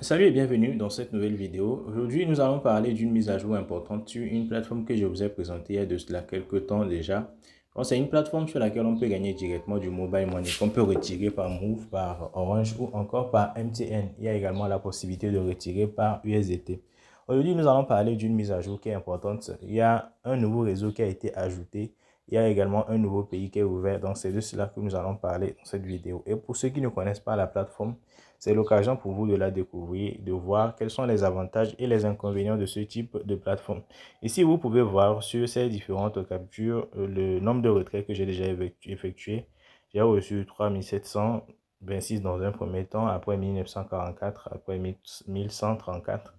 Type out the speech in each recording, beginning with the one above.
Salut et bienvenue dans cette nouvelle vidéo. Aujourd'hui, nous allons parler d'une mise à jour importante sur une plateforme que je vous ai présentée il y a de cela quelques temps déjà. C'est une plateforme sur laquelle on peut gagner directement du mobile money qu'on peut retirer par Move, par Orange ou encore par MTN. Il y a également la possibilité de retirer par USDT. Aujourd'hui, nous allons parler d'une mise à jour qui est importante. Il y a un nouveau réseau qui a été ajouté il y a également un nouveau pays qui est ouvert, donc c'est de cela que nous allons parler dans cette vidéo. Et pour ceux qui ne connaissent pas la plateforme, c'est l'occasion pour vous de la découvrir, de voir quels sont les avantages et les inconvénients de ce type de plateforme. Ici, vous pouvez voir sur ces différentes captures euh, le nombre de retraits que j'ai déjà effectué. J'ai reçu 3726 dans un premier temps, après 1944, après 1134.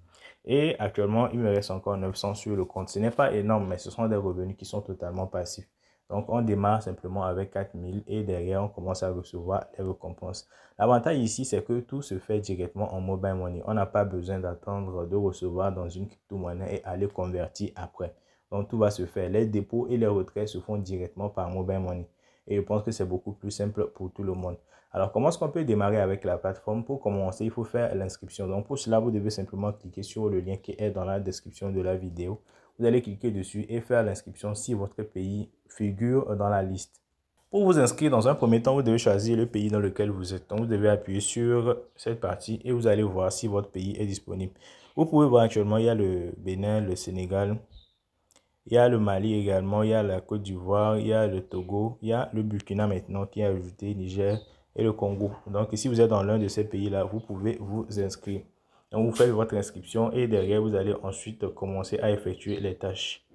Et actuellement, il me reste encore 900 sur le compte. Ce n'est pas énorme, mais ce sont des revenus qui sont totalement passifs. Donc, on démarre simplement avec 4000 et derrière, on commence à recevoir les récompenses. L'avantage ici, c'est que tout se fait directement en mobile money. On n'a pas besoin d'attendre de recevoir dans une crypto-monnaie et aller convertir après. Donc, tout va se faire. Les dépôts et les retraits se font directement par mobile money. Et je pense que c'est beaucoup plus simple pour tout le monde. Alors, comment est-ce qu'on peut démarrer avec la plateforme Pour commencer, il faut faire l'inscription. Donc, pour cela, vous devez simplement cliquer sur le lien qui est dans la description de la vidéo vous allez cliquer dessus et faire l'inscription si votre pays figure dans la liste. Pour vous inscrire, dans un premier temps, vous devez choisir le pays dans lequel vous êtes. Donc, vous devez appuyer sur cette partie et vous allez voir si votre pays est disponible. Vous pouvez voir actuellement, il y a le Bénin, le Sénégal, il y a le Mali également, il y a la Côte d'Ivoire, il y a le Togo, il y a le Burkina maintenant qui est ajouté, Niger et le Congo. Donc, si vous êtes dans l'un de ces pays-là, vous pouvez vous inscrire. Donc, vous faites votre inscription et derrière, vous allez ensuite commencer à effectuer les tâches.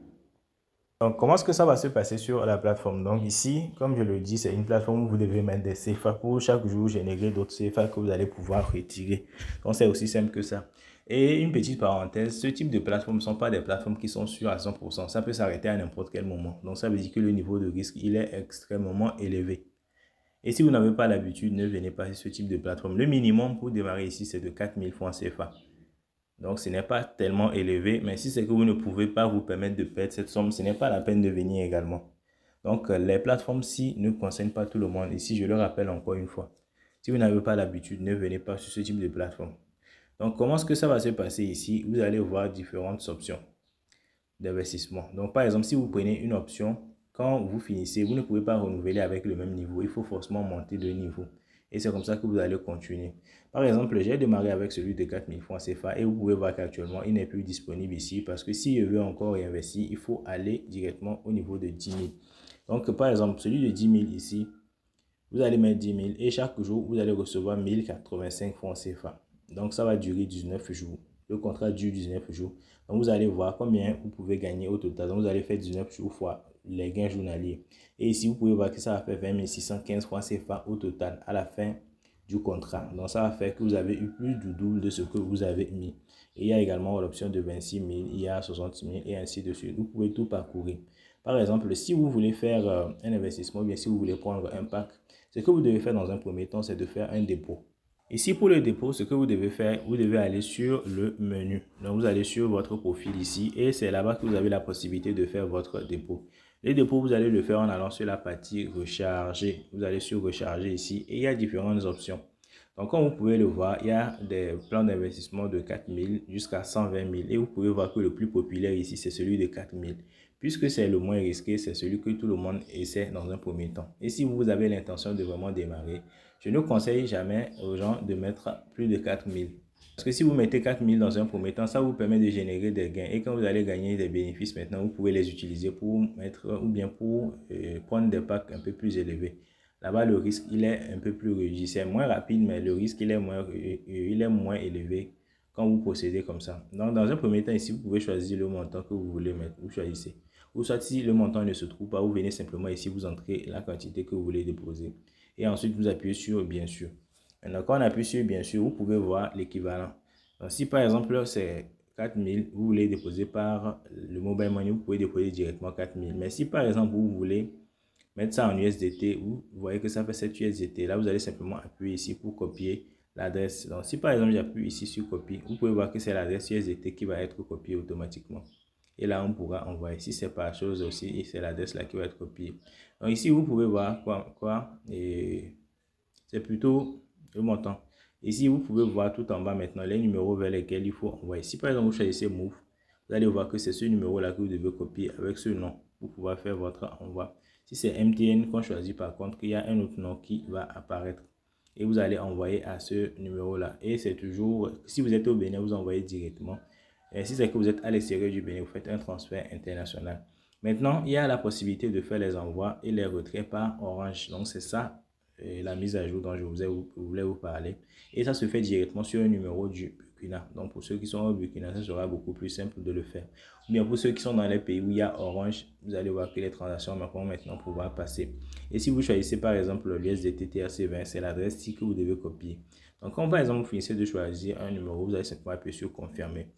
Donc, comment est-ce que ça va se passer sur la plateforme Donc, ici, comme je le dis, c'est une plateforme où vous devez mettre des CFA pour chaque jour générer d'autres CFA que vous allez pouvoir retirer. Donc, c'est aussi simple que ça. Et une petite parenthèse, ce type de plateforme ne sont pas des plateformes qui sont sûres à 100%. Ça peut s'arrêter à n'importe quel moment. Donc, ça veut dire que le niveau de risque, il est extrêmement élevé. Et si vous n'avez pas l'habitude, ne venez pas sur ce type de plateforme. Le minimum pour démarrer ici, c'est de 4000 francs CFA. Donc, ce n'est pas tellement élevé, mais si c'est que vous ne pouvez pas vous permettre de perdre cette somme, ce n'est pas la peine de venir également. Donc, euh, les plateformes-ci ne concernent pas tout le monde. Ici, je le rappelle encore une fois. Si vous n'avez pas l'habitude, ne venez pas sur ce type de plateforme. Donc, comment est-ce que ça va se passer ici Vous allez voir différentes options d'investissement. Donc, par exemple, si vous prenez une option quand vous finissez, vous ne pouvez pas renouveler avec le même niveau. Il faut forcément monter de niveau. Et c'est comme ça que vous allez continuer. Par exemple, j'ai démarré avec celui de 4000 francs CFA et vous pouvez voir qu'actuellement, il n'est plus disponible ici parce que si je veux encore investir, il faut aller directement au niveau de 10 000. Donc, par exemple, celui de 10 000 ici, vous allez mettre 10 000 et chaque jour, vous allez recevoir 1085 francs CFA. Donc, ça va durer 19 jours le contrat dure 19 jours. Donc, vous allez voir combien vous pouvez gagner au total. Donc, vous allez faire 19 jours fois les gains journaliers. Et ici, vous pouvez voir que ça va faire 20 615 francs CFA au total à la fin du contrat. Donc, ça va faire que vous avez eu plus du double de ce que vous avez mis. Et il y a également l'option de 26 000, il y a 60 000 et ainsi de suite. Vous pouvez tout parcourir. Par exemple, si vous voulez faire euh, un investissement, bien si vous voulez prendre un pack, ce que vous devez faire dans un premier temps, c'est de faire un dépôt. Ici, pour le dépôt, ce que vous devez faire, vous devez aller sur le menu. Donc, vous allez sur votre profil ici et c'est là-bas que vous avez la possibilité de faire votre dépôt. Les dépôts, vous allez le faire en allant sur la partie recharger. Vous allez sur recharger ici et il y a différentes options. Donc, comme vous pouvez le voir, il y a des plans d'investissement de 4000 jusqu'à 120 000. Et vous pouvez voir que le plus populaire ici, c'est celui de 4 000. Puisque c'est le moins risqué, c'est celui que tout le monde essaie dans un premier temps. Et si vous avez l'intention de vraiment démarrer, je ne conseille jamais aux gens de mettre plus de 4000. Parce que si vous mettez 4000 dans un premier temps, ça vous permet de générer des gains. Et quand vous allez gagner des bénéfices maintenant, vous pouvez les utiliser pour mettre ou bien pour euh, prendre des packs un peu plus élevés. Là-bas, le risque, il est un peu plus réduit. C'est moins rapide, mais le risque, il est moins, euh, euh, il est moins élevé quand vous procédez comme ça. Donc, dans un premier temps, ici, vous pouvez choisir le montant que vous voulez mettre. Vous choisissez. Ou soit, si le montant ne se trouve pas, vous venez simplement ici, vous entrez la quantité que vous voulez déposer et ensuite vous appuyez sur bien sûr. Maintenant, quand on appuie sur bien sûr, vous pouvez voir l'équivalent. si par exemple c'est 4000, vous voulez déposer par le mobile money, vous pouvez déposer directement 4000. Mais si par exemple vous voulez mettre ça en USDT, vous voyez que ça fait 7 USDT. Là, vous allez simplement appuyer ici pour copier l'adresse. Donc si par exemple j'appuie ici sur Copier », vous pouvez voir que c'est l'adresse USDT qui va être copiée automatiquement. Et là, on pourra envoyer. Si c'est pas chose aussi, c'est l'adresse là qui va être copiée. Donc ici, vous pouvez voir quoi, et c'est plutôt le montant. Ici, vous pouvez voir tout en bas maintenant les numéros vers lesquels il faut envoyer. Si par exemple, vous choisissez Move, vous allez voir que c'est ce numéro-là que vous devez copier avec ce nom pour pouvoir faire votre envoi. Si c'est MTN qu'on choisit par contre, il y a un autre nom qui va apparaître et vous allez envoyer à ce numéro-là. Et c'est toujours, si vous êtes au Bénin, vous envoyez directement et si c'est que vous êtes à l'extérieur du Bénin, vous faites un transfert international. Maintenant, il y a la possibilité de faire les envois et les retraits par Orange. Donc, c'est ça euh, la mise à jour dont je vous ai, voulais vous parler. Et ça se fait directement sur le numéro du Burkina. Donc, pour ceux qui sont au Burkina, ça sera beaucoup plus simple de le faire. Ou bien pour ceux qui sont dans les pays où il y a Orange, vous allez voir que les transactions vont maintenant pouvoir passer. Et si vous choisissez par exemple l'USDT TRC20, c'est l'adresse que vous devez copier. Donc, quand par exemple vous finissez de choisir un numéro, vous allez simplement appuyer sur confirmer.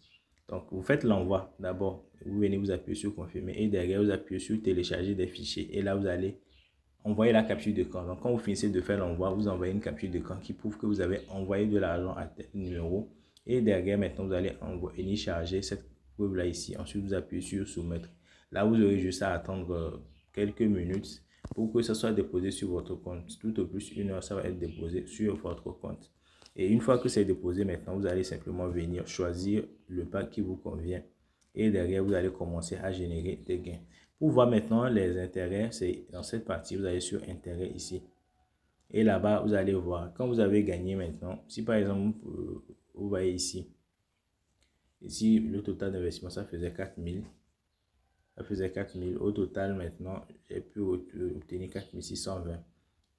Donc, vous faites l'envoi d'abord. Vous venez vous appuyer sur confirmer et derrière, vous appuyez sur télécharger des fichiers. Et là, vous allez envoyer la capture de camp. Donc, quand vous finissez de faire l'envoi, vous envoyez une capture de camp qui prouve que vous avez envoyé de l'argent à tel numéro. Et derrière, maintenant, vous allez envoyer, charger cette preuve-là ici. Ensuite, vous appuyez sur soumettre. Là, vous aurez juste à attendre euh, quelques minutes pour que ça soit déposé sur votre compte. Tout au plus, une heure, ça va être déposé sur votre compte. Et une fois que c'est déposé, maintenant, vous allez simplement venir choisir le pack qui vous convient. Et derrière, vous allez commencer à générer des gains. Pour voir maintenant les intérêts, c'est dans cette partie, vous allez sur intérêts ici. Et là-bas, vous allez voir, quand vous avez gagné maintenant, si par exemple, euh, vous voyez ici, ici, le total d'investissement, ça faisait 4000. Ça faisait 4000. Au total, maintenant, j'ai pu obtenir 4620.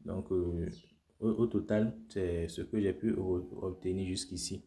Donc, euh, au, total, c'est ce que j'ai pu obtenir jusqu'ici.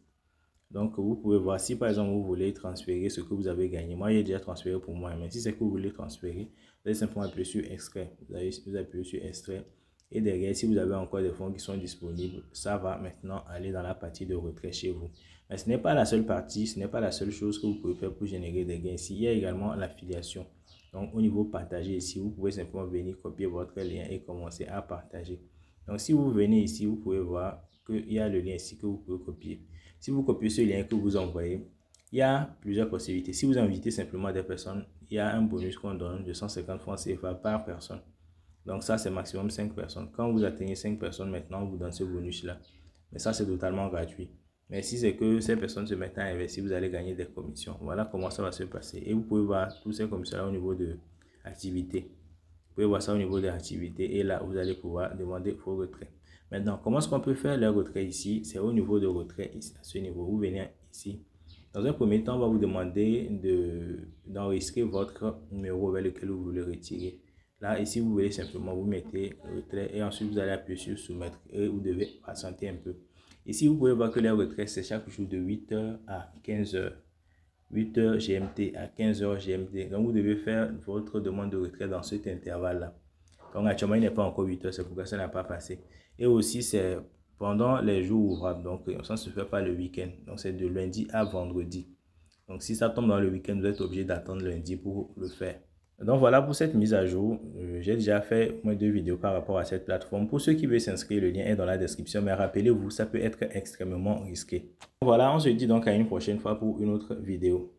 Donc, vous pouvez voir si par exemple vous voulez transférer ce que vous avez gagné. Moi, j'ai déjà transféré pour moi, mais si c'est que vous voulez transférer, vous allez simplement appuyer sur extrait. Vous avez vous sur extrait. Et derrière, si vous avez encore des fonds qui sont disponibles, ça va maintenant aller dans la partie de retrait chez vous. Mais ce n'est pas la seule partie, ce n'est pas la seule chose que vous pouvez faire pour générer des gains. il y a également l'affiliation. Donc, au niveau partager, ici, vous pouvez simplement venir copier votre lien et commencer à partager. Donc, si vous venez ici, vous pouvez voir qu'il y a le lien ici que vous pouvez copier. Si vous copiez ce lien que vous envoyez, il y a plusieurs possibilités. Si vous invitez simplement des personnes, il y a un bonus qu'on donne de 150 francs CFA par personne. Donc ça, c'est maximum 5 personnes. Quand vous atteignez 5 personnes maintenant, on vous donne ce bonus-là. Mais ça, c'est totalement gratuit. Mais si c'est que ces personnes se mettent à investir, vous allez gagner des commissions. Voilà comment ça va se passer. Et vous pouvez voir tous ces commissions-là au niveau de activité. Vous pouvez voir ça au niveau des activités et là, vous allez pouvoir demander vos retraits. Maintenant, comment est-ce qu'on peut faire le retrait ici C'est au niveau de retrait, ici, à ce niveau. Vous venez ici. Dans un premier temps, on va vous demander d'enregistrer votre numéro vers lequel vous voulez retirer. Là, ici, vous voulez simplement vous mettre retrait et ensuite vous allez appuyer sur soumettre et vous devez patienter un peu. Ici, vous pouvez voir que les retrait, c'est chaque jour de 8h à 15h. 8h GMT à 15h GMT. Donc, vous devez faire votre demande de retrait dans cet intervalle-là. Donc, actuellement, il n'est pas encore 8h, c'est pourquoi ça n'a pas passé. Et aussi, c'est pendant les jours ouvrables. Donc, ça ne se fait pas le week-end. Donc, c'est de lundi à vendredi. Donc, si ça tombe dans le week-end, vous êtes obligé d'attendre lundi pour le faire. Donc voilà pour cette mise à jour. Euh, j'ai déjà fait moins deux vidéos par rapport à cette plateforme. Pour ceux qui veulent s'inscrire, le lien est dans la description. Mais rappelez-vous, ça peut être extrêmement risqué. Voilà, on se dit donc à une prochaine fois pour une autre vidéo.